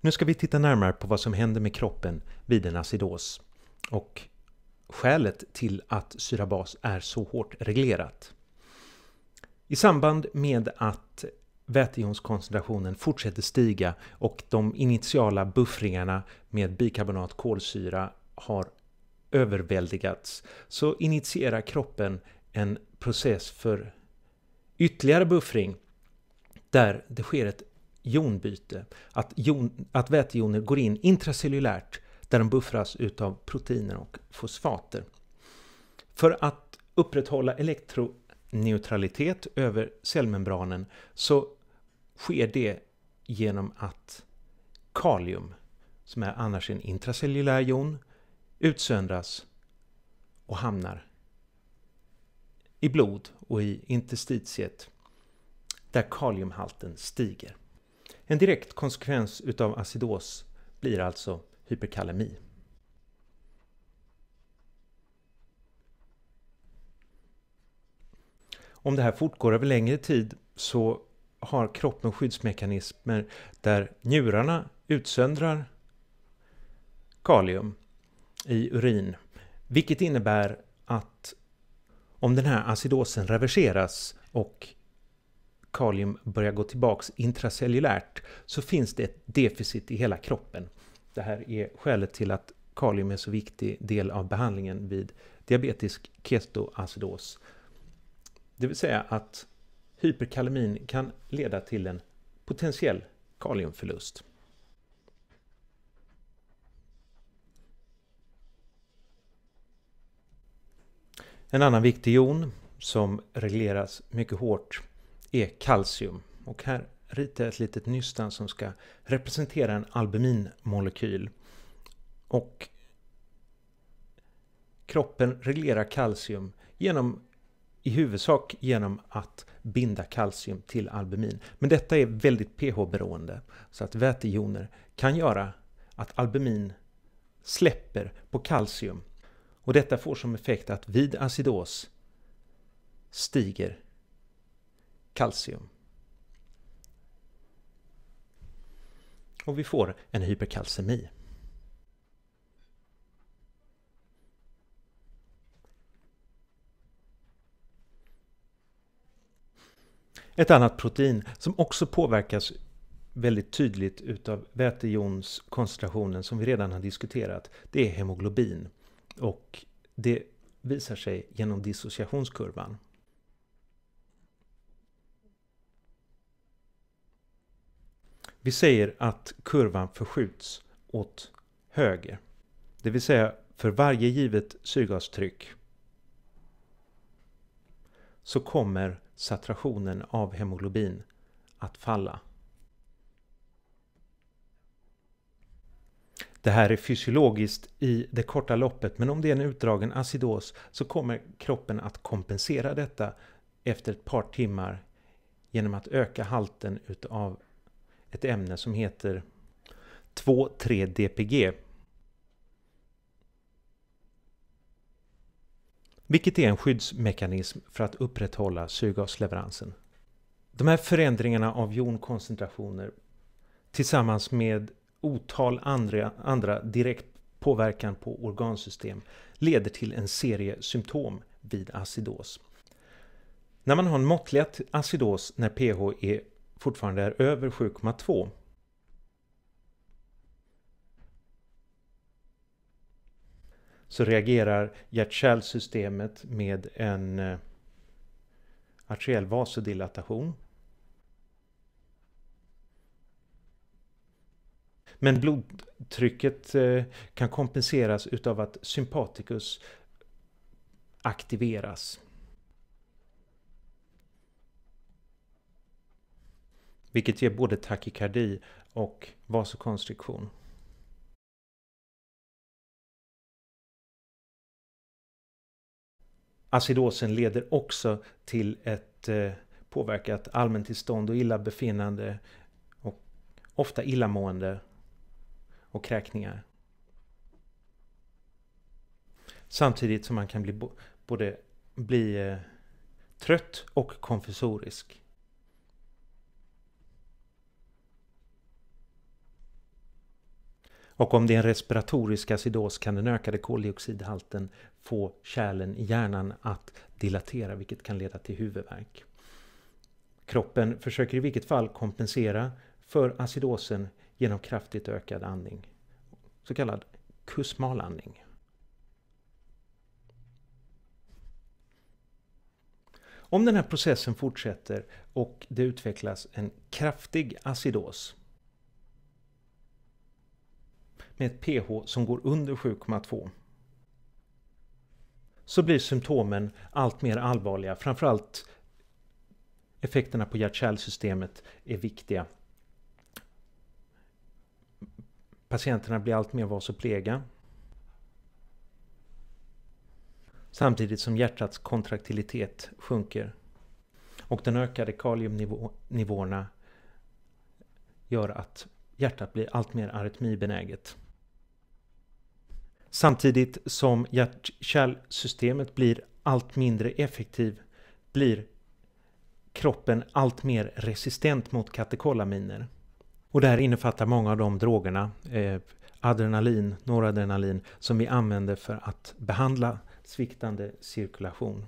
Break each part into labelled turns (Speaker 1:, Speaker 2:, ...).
Speaker 1: Nu ska vi titta närmare på vad som händer med kroppen vid en acidos och skälet till att syrabas är så hårt reglerat. I samband med att vätejonskoncentrationen fortsätter stiga och de initiala buffringarna med bikarbonat kolsyra har överväldigats så initierar kroppen en process för ytterligare buffring där det sker ett jonbyte. Att, jon, att vätejoner går in intracellulärt där de buffras utav proteiner och fosfater. För att upprätthålla elektroneutralitet över cellmembranen så sker det genom att kalium, som är annars en intracellulär jon, utsöndras och hamnar i blod och i interstitiet där kaliumhalten stiger. En direkt konsekvens utav acidos blir alltså hyperkalemi. Om det här fortgår över längre tid så har kroppen skyddsmekanismer där njurarna utsöndrar kalium i urin. Vilket innebär att om den här acidosen reverseras och kalium börjar gå tillbaks intracellulärt så finns det ett deficit i hela kroppen. Det här är skälet till att kalium är så viktig del av behandlingen vid diabetisk ketoacidos. Det vill säga att hyperkalamin kan leda till en potentiell kaliumförlust. En annan viktig jon som regleras mycket hårt är kalcium. Och här ritar jag ett litet nystan som ska representera en albuminmolekyl. Och kroppen reglerar kalcium genom i huvudsak genom att binda kalcium till albumin. Men detta är väldigt pH-beroende så att vätejoner kan göra att albumin släpper på kalcium. Och detta får som effekt att vid acidos stiger kalcium. Och vi får en hyperkalcemi. Ett annat protein som också påverkas väldigt tydligt utav vätejonskoncentrationen som vi redan har diskuterat, det är hemoglobin. Och det visar sig genom dissociationskurvan. Vi säger att kurvan förskjuts åt höger. Det vill säga för varje givet syrgastryck så kommer saturationen av hemoglobin att falla. Det här är fysiologiskt i det korta loppet men om det är en utdragen acidos så kommer kroppen att kompensera detta efter ett par timmar genom att öka halten utav ett ämne som heter 2,3-DPG. Vilket är en skyddsmekanism för att upprätthålla syrgasleveransen. De här förändringarna av jonkoncentrationer tillsammans med otal andra, andra direkt påverkan på organsystem leder till en serie symptom vid acidos. När man har en måttlig acidos när pH är fortfarande är över 7,2. så reagerar hjärt-kärlsystemet med en eh, arteriell vasodilatation. Men blodtrycket eh, kan kompenseras utav att sympaticus aktiveras. vilket ger både takykardi och vasokonstriktion. Acidosen leder också till ett eh, påverkat allmäntillstånd och illabefinnande och ofta illamående och kräkningar. Samtidigt som man kan bli både bli eh, trött och konfessorisk. Och om det är en respiratorisk acidos kan den ökade koldioxidhalten få kärlen i hjärnan att dilatera vilket kan leda till huvudvärk. Kroppen försöker i vilket fall kompensera för acidosen genom kraftigt ökad andning, så kallad kusmal andning. Om den här processen fortsätter och det utvecklas en kraftig acidos med ett pH som går under 7,2 så blir symptomen allt mer allvarliga. Framförallt effekterna på hjärt-kärlsystemet är viktiga. Patienterna blir allt mer vasoprega. Samtidigt som hjärtats kontraktilitet sjunker. Och den ökade kaliumnivåerna gör att hjärtat blir allt mer arytmibenäget. Samtidigt som hjärt-kärlsystemet blir allt mindre effektiv blir kroppen allt mer resistent mot katekolaminer. Och det här innefattar många av de drogerna, eh, adrenalin, noradrenalin, som vi använder för att behandla sviktande cirkulation.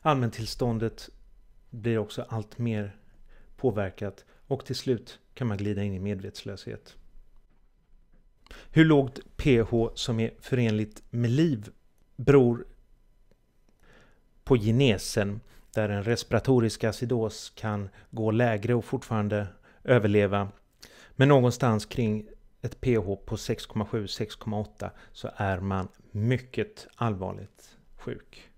Speaker 1: Allmäntillståndet blir också allt mer påverkat och till slut kan man glida in i medvetslöshet. Hur lågt pH som är förenligt med liv beror på genesen där en respiratorisk acidos kan gå lägre och fortfarande överleva. Men någonstans kring ett pH på 6,7-6,8 så är man mycket allvarligt sjuk.